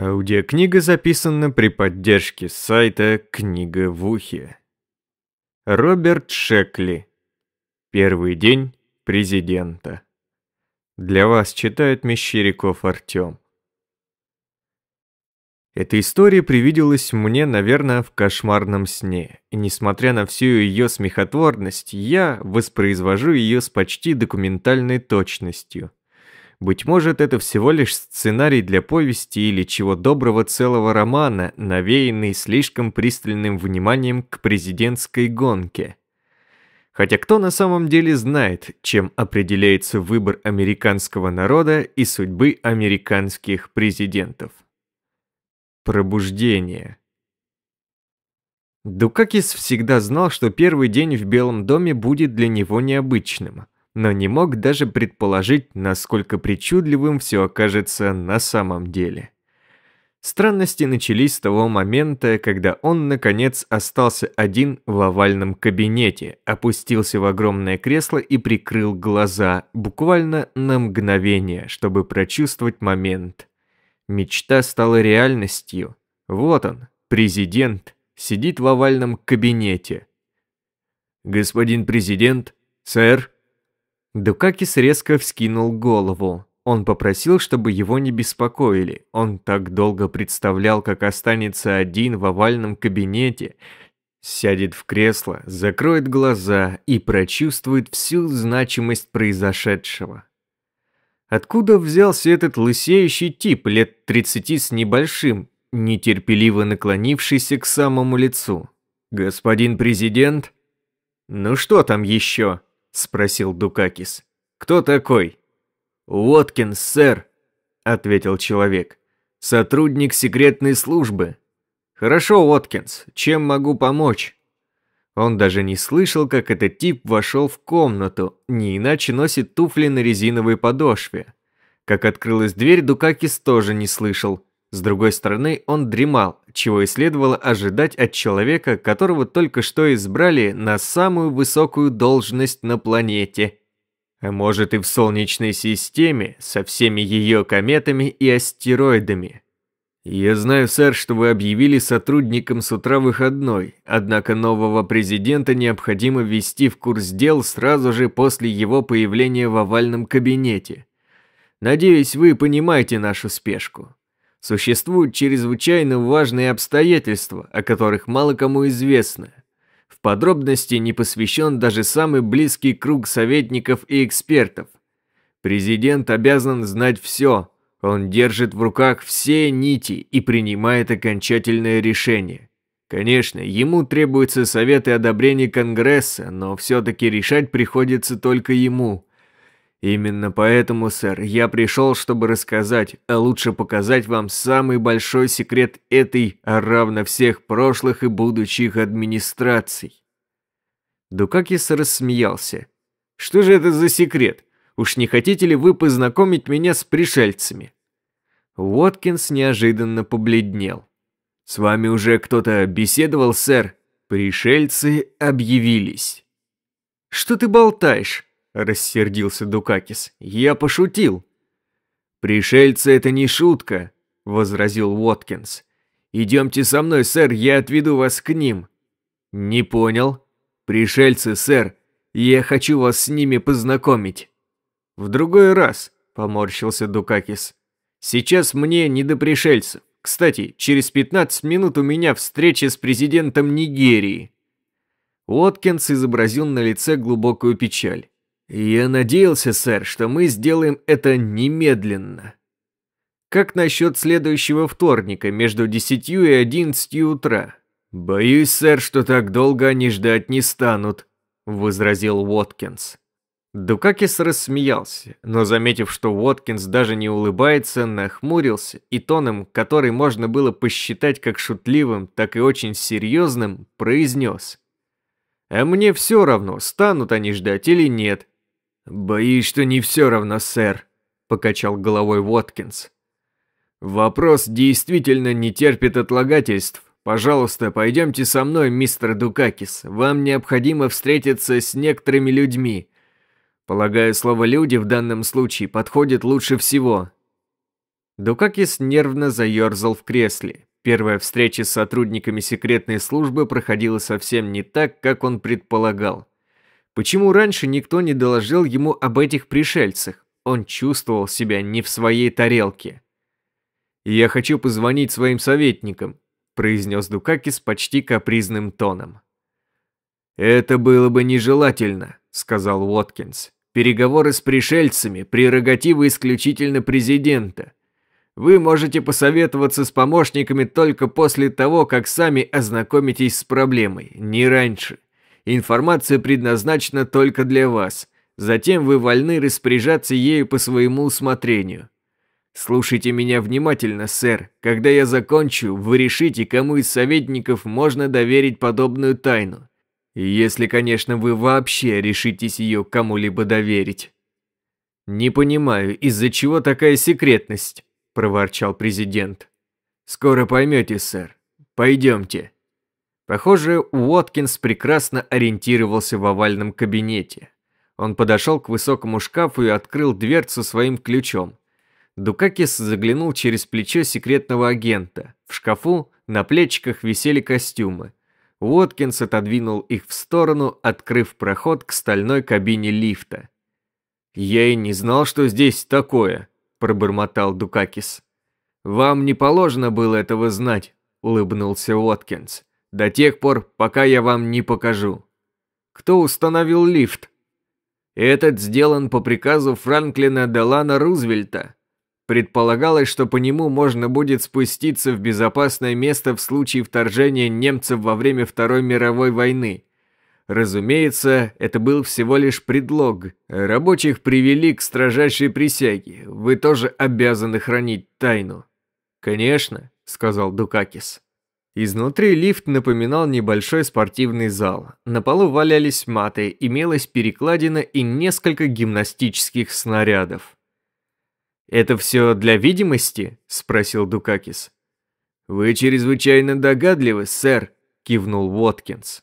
Аудиокнига записана при поддержке сайта «Книга в ухе». Роберт Шекли. Первый день президента. Для вас читает Мещеряков Артём. Эта история привиделась мне, наверное, в кошмарном сне, и несмотря на всю ее смехотворность, я воспроизвожу ее с почти документальной точностью – быть может, это всего лишь сценарий для повести или чего доброго целого романа, навеянный слишком пристальным вниманием к президентской гонке. Хотя кто на самом деле знает, чем определяется выбор американского народа и судьбы американских президентов? Пробуждение. Дукакис всегда знал, что первый день в Белом доме будет для него необычным – но не мог даже предположить, насколько причудливым все окажется на самом деле. Странности начались с того момента, когда он, наконец, остался один в овальном кабинете, опустился в огромное кресло и прикрыл глаза, буквально на мгновение, чтобы прочувствовать момент. Мечта стала реальностью. Вот он, президент, сидит в овальном кабинете. «Господин президент, сэр», Дукакис резко вскинул голову. Он попросил, чтобы его не беспокоили. Он так долго представлял, как останется один в овальном кабинете, сядет в кресло, закроет глаза и прочувствует всю значимость произошедшего. Откуда взялся этот лысеющий тип лет 30 с небольшим, нетерпеливо наклонившийся к самому лицу? «Господин президент?» «Ну что там еще?» – спросил Дукакис. «Кто такой?» «Уоткинс, сэр», – ответил человек. «Сотрудник секретной службы». «Хорошо, Уоткинс, чем могу помочь?» Он даже не слышал, как этот тип вошел в комнату, не иначе носит туфли на резиновой подошве. Как открылась дверь, Дукакис тоже не слышал – с другой стороны, он дремал, чего и следовало ожидать от человека, которого только что избрали на самую высокую должность на планете. А может и в Солнечной системе, со всеми ее кометами и астероидами. «Я знаю, сэр, что вы объявили сотрудникам с утра выходной, однако нового президента необходимо ввести в курс дел сразу же после его появления в овальном кабинете. Надеюсь, вы понимаете нашу спешку существуют чрезвычайно важные обстоятельства, о которых мало кому известно. В подробности не посвящен даже самый близкий круг советников и экспертов. Президент обязан знать все, он держит в руках все нити и принимает окончательное решение. Конечно, ему требуется совет и одобрение Конгресса, но все-таки решать приходится только ему – Именно поэтому, сэр, я пришел, чтобы рассказать, а лучше показать вам самый большой секрет этой, а равно всех прошлых и будущих администраций. Дукакис рассмеялся. Что же это за секрет? Уж не хотите ли вы познакомить меня с пришельцами? Уоткинс неожиданно побледнел. С вами уже кто-то беседовал, сэр? Пришельцы объявились. Что ты болтаешь? – рассердился Дукакис. «Я пошутил». «Пришельцы – это не шутка», – возразил Уоткинс. «Идемте со мной, сэр, я отведу вас к ним». «Не понял». «Пришельцы, сэр, я хочу вас с ними познакомить». «В другой раз», – поморщился Дукакис. «Сейчас мне не до пришельцев. Кстати, через 15 минут у меня встреча с президентом Нигерии». Уоткинс изобразил на лице глубокую печаль. «Я надеялся, сэр, что мы сделаем это немедленно. Как насчет следующего вторника между десятью и одиннадцатью утра?» «Боюсь, сэр, что так долго они ждать не станут», – возразил Уоткинс. Дукакис рассмеялся, но, заметив, что Уоткинс даже не улыбается, нахмурился и тоном, который можно было посчитать как шутливым, так и очень серьезным, произнес. «А мне все равно, станут они ждать или нет. «Боюсь, что не все равно, сэр», — покачал головой Уоткинс. «Вопрос действительно не терпит отлагательств. Пожалуйста, пойдемте со мной, мистер Дукакис. Вам необходимо встретиться с некоторыми людьми. Полагаю, слово «люди» в данном случае подходит лучше всего». Дукакис нервно заерзал в кресле. Первая встреча с сотрудниками секретной службы проходила совсем не так, как он предполагал. Почему раньше никто не доложил ему об этих пришельцах? Он чувствовал себя не в своей тарелке. «Я хочу позвонить своим советникам», – произнес Дукакис почти капризным тоном. «Это было бы нежелательно», – сказал Уоткинс. «Переговоры с пришельцами – прерогатива исключительно президента. Вы можете посоветоваться с помощниками только после того, как сами ознакомитесь с проблемой, не раньше. Информация предназначена только для вас. Затем вы вольны распоряжаться ею по своему усмотрению. Слушайте меня внимательно, сэр. Когда я закончу, вы решите, кому из советников можно доверить подобную тайну. Если, конечно, вы вообще решитесь ее кому-либо доверить. «Не понимаю, из-за чего такая секретность?» – проворчал президент. «Скоро поймете, сэр. Пойдемте». Похоже, Уоткинс прекрасно ориентировался в овальном кабинете. Он подошел к высокому шкафу и открыл дверцу своим ключом. Дукакис заглянул через плечо секретного агента. В шкафу на плечиках висели костюмы. Уоткинс отодвинул их в сторону, открыв проход к стальной кабине лифта. «Я и не знал, что здесь такое», – пробормотал Дукакис. «Вам не положено было этого знать», – улыбнулся Уоткинс. До тех пор, пока я вам не покажу. Кто установил лифт? Этот сделан по приказу Франклина Делана Рузвельта. Предполагалось, что по нему можно будет спуститься в безопасное место в случае вторжения немцев во время Второй мировой войны. Разумеется, это был всего лишь предлог. Рабочих привели к строжайшей присяге. Вы тоже обязаны хранить тайну. «Конечно», — сказал Дукакис. Изнутри лифт напоминал небольшой спортивный зал. На полу валялись маты, имелась перекладина и несколько гимнастических снарядов. «Это все для видимости?» – спросил Дукакис. «Вы чрезвычайно догадливы, сэр», – кивнул Уоткинс.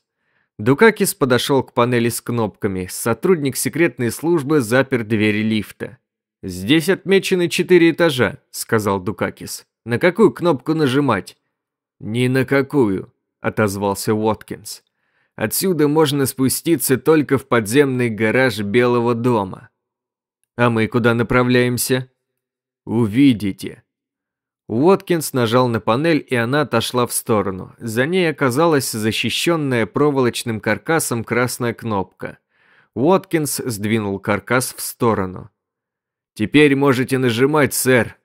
Дукакис подошел к панели с кнопками. Сотрудник секретной службы запер двери лифта. «Здесь отмечены четыре этажа», – сказал Дукакис. «На какую кнопку нажимать?» «Ни на какую», – отозвался Уоткинс. «Отсюда можно спуститься только в подземный гараж Белого дома». «А мы куда направляемся?» «Увидите». Уоткинс нажал на панель, и она отошла в сторону. За ней оказалась защищенная проволочным каркасом красная кнопка. Уоткинс сдвинул каркас в сторону. «Теперь можете нажимать, сэр»,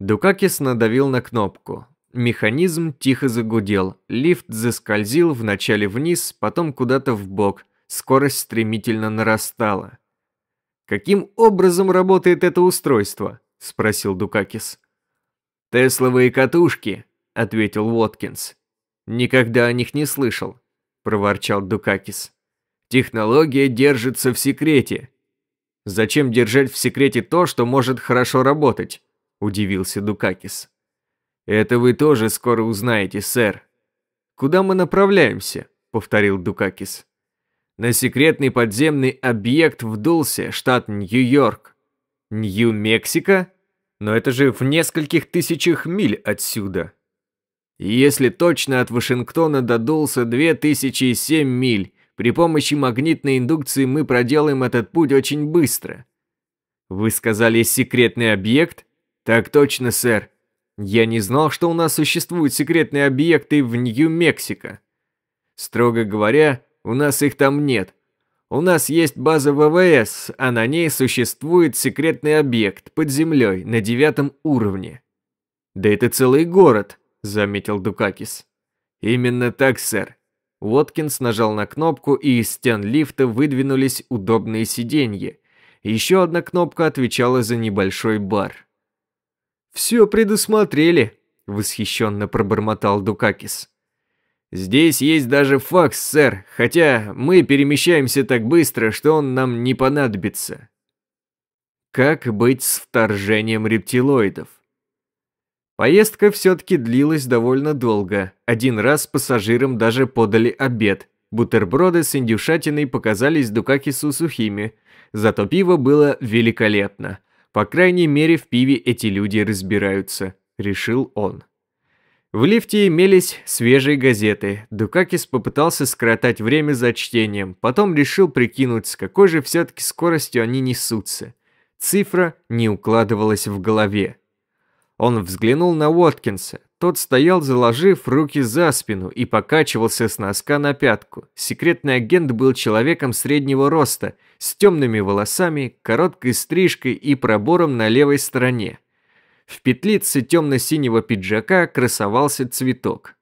Дукакис надавил на кнопку. Механизм тихо загудел, лифт заскользил вначале вниз, потом куда-то в бок. Скорость стремительно нарастала. «Каким образом работает это устройство?» – спросил Дукакис. «Тесловые катушки», – ответил Воткинс. «Никогда о них не слышал», – проворчал Дукакис. «Технология держится в секрете». «Зачем держать в секрете то, что может хорошо работать?» – удивился Дукакис. «Это вы тоже скоро узнаете, сэр». «Куда мы направляемся?» — повторил Дукакис. На секретный подземный объект в Дулсе, штат Нью-Йорк. Нью-Мексика? Но это же в нескольких тысячах миль отсюда. Если точно от Вашингтона до Дулса 2007 миль, при помощи магнитной индукции мы проделаем этот путь очень быстро. Вы сказали секретный объект? Так точно, сэр. Я не знал, что у нас существуют секретные объекты в Нью-Мексико. Строго говоря, у нас их там нет. У нас есть база ВВС, а на ней существует секретный объект под землей на девятом уровне. Да это целый город, заметил Дукакис. Именно так, сэр. Уоткинс нажал на кнопку, и из стен лифта выдвинулись удобные сиденья. Еще одна кнопка отвечала за небольшой бар. «Все предусмотрели», — восхищенно пробормотал Дукакис. «Здесь есть даже факс, сэр, хотя мы перемещаемся так быстро, что он нам не понадобится». Как быть с вторжением рептилоидов? Поездка все-таки длилась довольно долго. Один раз пассажирам даже подали обед. Бутерброды с индюшатиной показались Дукакису сухими, зато пиво было великолепно. По крайней мере, в пиве эти люди разбираются, решил он. В лифте имелись свежие газеты. Дукакис попытался скоротать время за чтением, потом решил прикинуть, с какой же все-таки скоростью они несутся. Цифра не укладывалась в голове. Он взглянул на Уоткинса. Тот стоял, заложив руки за спину и покачивался с носка на пятку. Секретный агент был человеком среднего роста, с темными волосами, короткой стрижкой и пробором на левой стороне. В петлице темно-синего пиджака красовался цветок.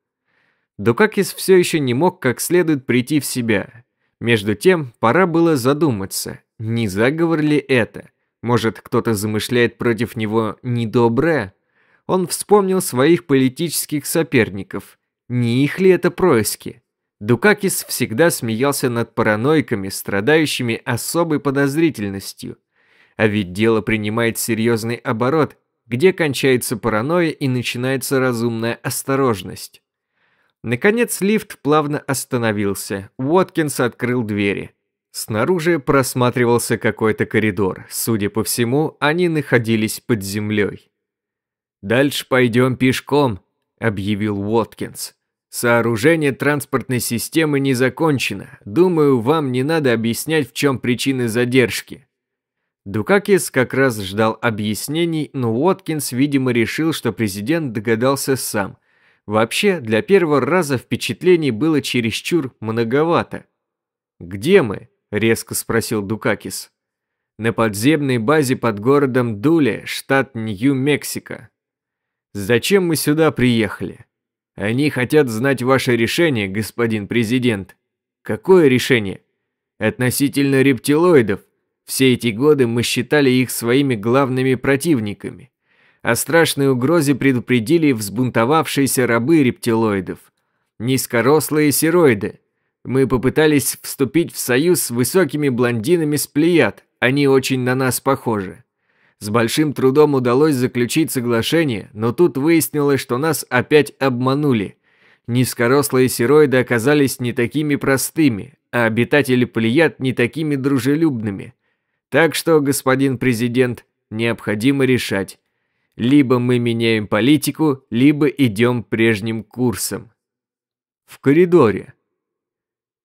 Дукакис все еще не мог как следует прийти в себя. Между тем, пора было задуматься, не заговор ли это. Может, кто-то замышляет против него недоброе? он вспомнил своих политических соперников. Не их ли это происки? Дукакис всегда смеялся над параноиками, страдающими особой подозрительностью. А ведь дело принимает серьезный оборот, где кончается паранойя и начинается разумная осторожность. Наконец лифт плавно остановился. Уоткинс открыл двери. Снаружи просматривался какой-то коридор. Судя по всему, они находились под землей. «Дальше пойдем пешком», — объявил Уоткинс. «Сооружение транспортной системы не закончено. Думаю, вам не надо объяснять, в чем причины задержки». Дукакис как раз ждал объяснений, но Уоткинс, видимо, решил, что президент догадался сам. Вообще, для первого раза впечатлений было чересчур многовато. «Где мы?» – резко спросил Дукакис. «На подземной базе под городом Дуле, штат Нью-Мексико», Зачем мы сюда приехали? Они хотят знать ваше решение, господин президент. Какое решение? Относительно рептилоидов. Все эти годы мы считали их своими главными противниками. О страшной угрозе предупредили взбунтовавшиеся рабы рептилоидов. Низкорослые сероиды. Мы попытались вступить в союз с высокими блондинами с плеяд. Они очень на нас похожи. С большим трудом удалось заключить соглашение, но тут выяснилось, что нас опять обманули. Низкорослые сероиды оказались не такими простыми, а обитатели Плеяд не такими дружелюбными. Так что, господин президент, необходимо решать. Либо мы меняем политику, либо идем прежним курсом. В коридоре,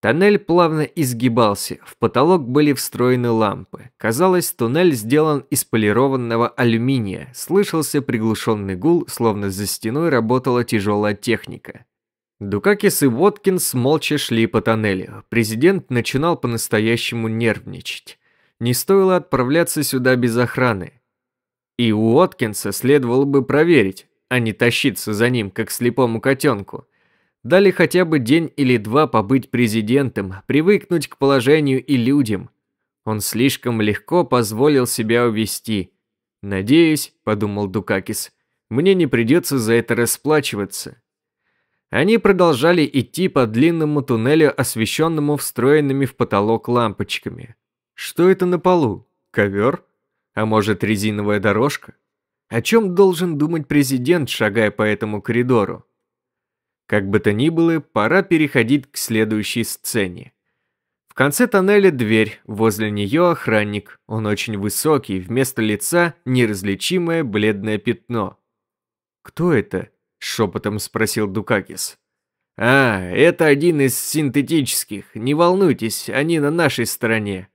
Тоннель плавно изгибался, в потолок были встроены лампы. Казалось, туннель сделан из полированного алюминия, слышался приглушенный гул, словно за стеной работала тяжелая техника. Дукакис и Воткинс молча шли по тоннелю. Президент начинал по-настоящему нервничать. Не стоило отправляться сюда без охраны. И у Уоткинса следовало бы проверить, а не тащиться за ним, как слепому котенку. Дали хотя бы день или два побыть президентом, привыкнуть к положению и людям. Он слишком легко позволил себя увести. «Надеюсь», — подумал Дукакис, — «мне не придется за это расплачиваться». Они продолжали идти по длинному туннелю, освещенному встроенными в потолок лампочками. Что это на полу? Ковер? А может, резиновая дорожка? О чем должен думать президент, шагая по этому коридору? Как бы то ни было, пора переходить к следующей сцене. В конце тоннеля дверь, возле нее охранник. Он очень высокий, вместо лица неразличимое бледное пятно. «Кто это?» – шепотом спросил Дукакис. «А, это один из синтетических. Не волнуйтесь, они на нашей стороне».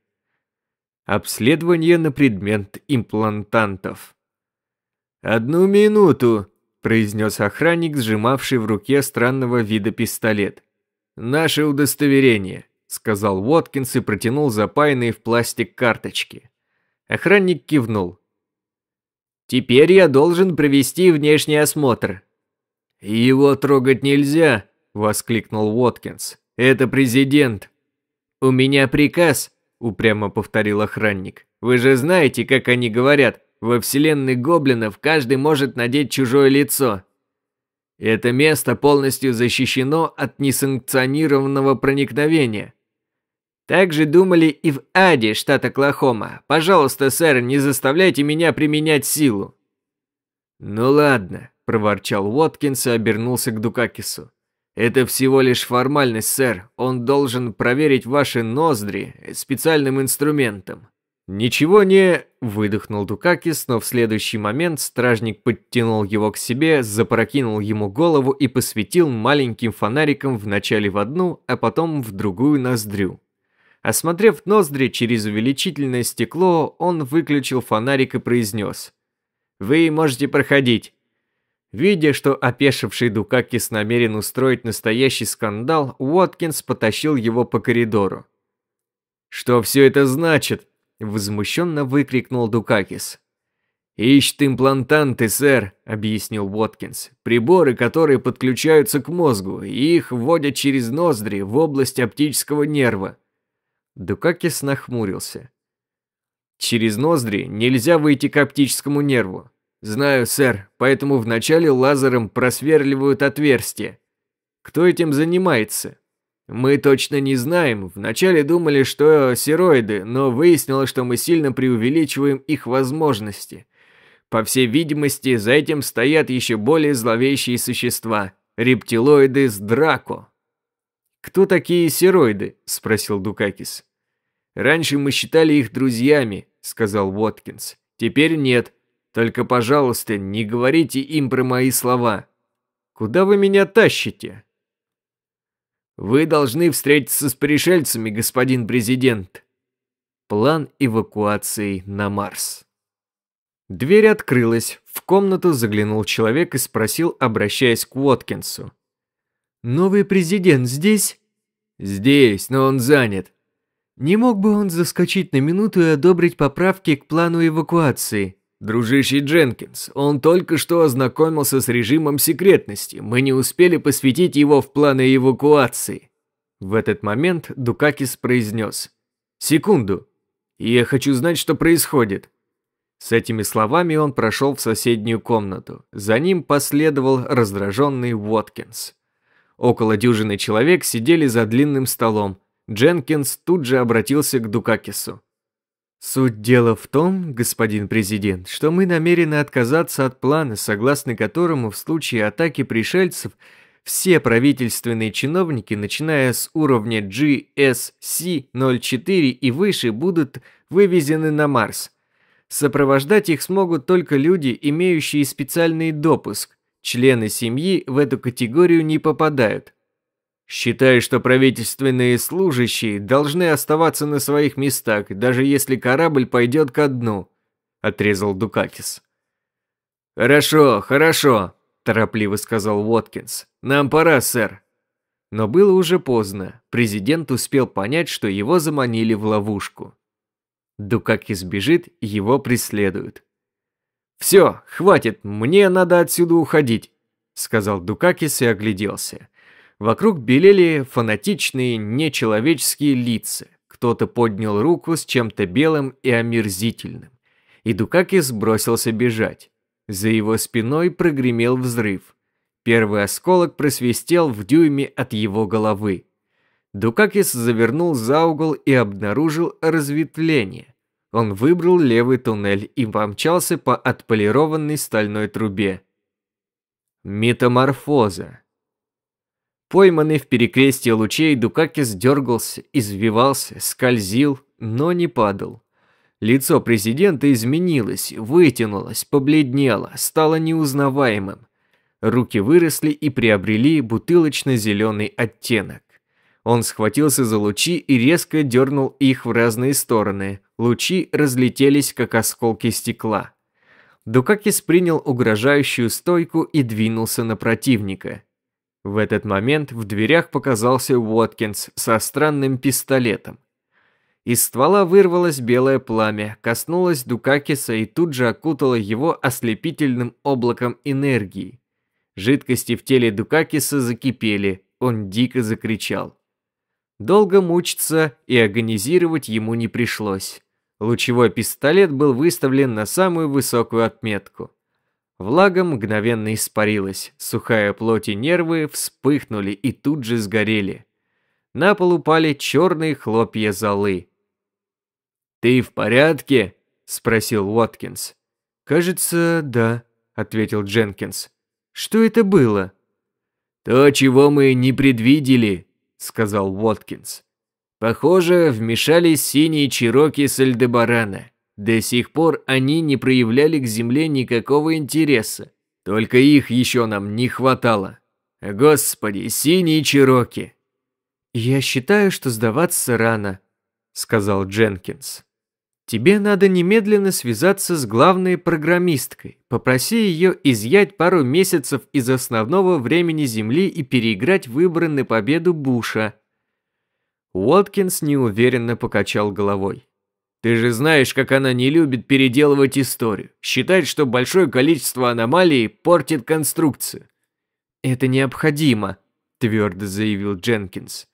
Обследование на предмет имплантантов. «Одну минуту», произнес охранник, сжимавший в руке странного вида пистолет. «Наше удостоверение», — сказал Уоткинс и протянул запаянные в пластик карточки. Охранник кивнул. «Теперь я должен провести внешний осмотр». «Его трогать нельзя», — воскликнул Уоткинс. «Это президент». «У меня приказ», — упрямо повторил охранник. «Вы же знаете, как они говорят. Во вселенной гоблинов каждый может надеть чужое лицо. Это место полностью защищено от несанкционированного проникновения. Так же думали и в Аде, штат Оклахома. Пожалуйста, сэр, не заставляйте меня применять силу. Ну ладно, проворчал Уоткинс и обернулся к Дукакису. Это всего лишь формальность, сэр. Он должен проверить ваши ноздри специальным инструментом. «Ничего не...» — выдохнул Дукакис, но в следующий момент стражник подтянул его к себе, запрокинул ему голову и посветил маленьким фонариком вначале в одну, а потом в другую ноздрю. Осмотрев ноздри через увеличительное стекло, он выключил фонарик и произнес. «Вы можете проходить». Видя, что опешивший Дукакис намерен устроить настоящий скандал, Уоткинс потащил его по коридору. «Что все это значит?» возмущенно выкрикнул Дукакис. «Ищет имплантанты, сэр», — объяснил Уоткинс. «Приборы, которые подключаются к мозгу, и их вводят через ноздри в область оптического нерва». Дукакис нахмурился. «Через ноздри нельзя выйти к оптическому нерву. Знаю, сэр, поэтому вначале лазером просверливают отверстие. Кто этим занимается?» Мы точно не знаем. Вначале думали, что сероиды, но выяснилось, что мы сильно преувеличиваем их возможности. По всей видимости, за этим стоят еще более зловещие существа – рептилоиды с драко. «Кто такие сероиды?» – спросил Дукакис. «Раньше мы считали их друзьями», – сказал Воткинс. «Теперь нет. Только, пожалуйста, не говорите им про мои слова». «Куда вы меня тащите?» Вы должны встретиться с пришельцами, господин президент. План эвакуации на Марс. Дверь открылась, в комнату заглянул человек и спросил, обращаясь к Уоткинсу. «Новый президент здесь?» «Здесь, но он занят». «Не мог бы он заскочить на минуту и одобрить поправки к плану эвакуации?» «Дружище Дженкинс, он только что ознакомился с режимом секретности. Мы не успели посвятить его в планы эвакуации». В этот момент Дукакис произнес «Секунду, я хочу знать, что происходит». С этими словами он прошел в соседнюю комнату. За ним последовал раздраженный Уоткинс. Около дюжины человек сидели за длинным столом. Дженкинс тут же обратился к Дукакису. Суть дела в том, господин президент, что мы намерены отказаться от плана, согласно которому в случае атаки пришельцев все правительственные чиновники, начиная с уровня GSC-04 и выше, будут вывезены на Марс. Сопровождать их смогут только люди, имеющие специальный допуск. Члены семьи в эту категорию не попадают. Считаю, что правительственные служащие должны оставаться на своих местах, даже если корабль пойдет ко дну», – отрезал Дукакис. «Хорошо, хорошо», – торопливо сказал Уоткинс. «Нам пора, сэр». Но было уже поздно. Президент успел понять, что его заманили в ловушку. Дукакис бежит, его преследуют. «Все, хватит, мне надо отсюда уходить», – сказал Дукакис и огляделся. Вокруг белели фанатичные нечеловеческие лица. Кто-то поднял руку с чем-то белым и омерзительным. И Дукакис бросился бежать. За его спиной прогремел взрыв. Первый осколок просвистел в дюйме от его головы. Дукакис завернул за угол и обнаружил разветвление. Он выбрал левый туннель и помчался по отполированной стальной трубе. Метаморфоза. Пойманный в перекрестии лучей, Дукакис дергался, извивался, скользил, но не падал. Лицо президента изменилось, вытянулось, побледнело, стало неузнаваемым. Руки выросли и приобрели бутылочно-зеленый оттенок. Он схватился за лучи и резко дернул их в разные стороны. Лучи разлетелись, как осколки стекла. Дукакис принял угрожающую стойку и двинулся на противника. В этот момент в дверях показался Уоткинс со странным пистолетом. Из ствола вырвалось белое пламя, коснулось Дукакиса и тут же окутало его ослепительным облаком энергии. Жидкости в теле Дукакиса закипели, он дико закричал. Долго мучиться и агонизировать ему не пришлось. Лучевой пистолет был выставлен на самую высокую отметку. Влага мгновенно испарилась, сухая плоть и нервы вспыхнули и тут же сгорели. На пол упали черные хлопья золы. «Ты в порядке?» – спросил Уоткинс. «Кажется, да», – ответил Дженкинс. «Что это было?» «То, чего мы не предвидели», – сказал Уоткинс. «Похоже, вмешались синие чероки с Альдебарана». До сих пор они не проявляли к Земле никакого интереса. Только их еще нам не хватало. Господи, синие чероки!» «Я считаю, что сдаваться рано», — сказал Дженкинс. «Тебе надо немедленно связаться с главной программисткой, попроси ее изъять пару месяцев из основного времени Земли и переиграть выборы победу Буша». Уоткинс неуверенно покачал головой. Ты же знаешь, как она не любит переделывать историю. Считает, что большое количество аномалий портит конструкцию. Это необходимо, твердо заявил Дженкинс.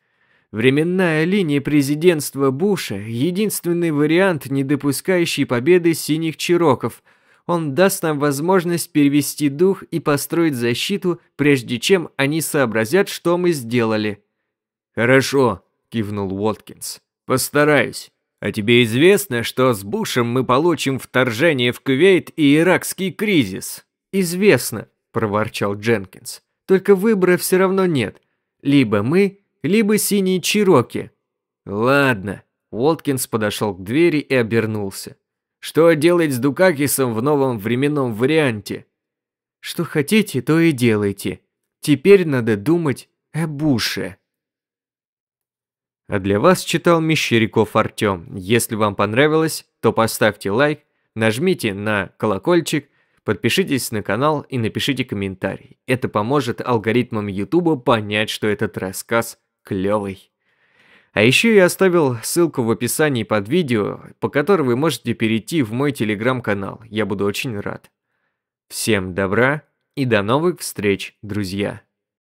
Временная линия президентства Буша – единственный вариант, не допускающий победы синих чироков. Он даст нам возможность перевести дух и построить защиту, прежде чем они сообразят, что мы сделали. «Хорошо», – кивнул Уоткинс. «Постараюсь. А тебе известно, что с Бушем мы получим вторжение в Кувейт и иракский кризис?» «Известно», – проворчал Дженкинс. «Только выбора все равно нет. Либо мы, либо синие Чироки». «Ладно». Уолткинс подошел к двери и обернулся. «Что делать с Дукакисом в новом временном варианте?» «Что хотите, то и делайте. Теперь надо думать о Буше». А для вас читал Мещеряков Артем. Если вам понравилось, то поставьте лайк, нажмите на колокольчик, подпишитесь на канал и напишите комментарий. Это поможет алгоритмам Ютуба понять, что этот рассказ клевый. А еще я оставил ссылку в описании под видео, по которой вы можете перейти в мой телеграм-канал. Я буду очень рад. Всем добра и до новых встреч, друзья!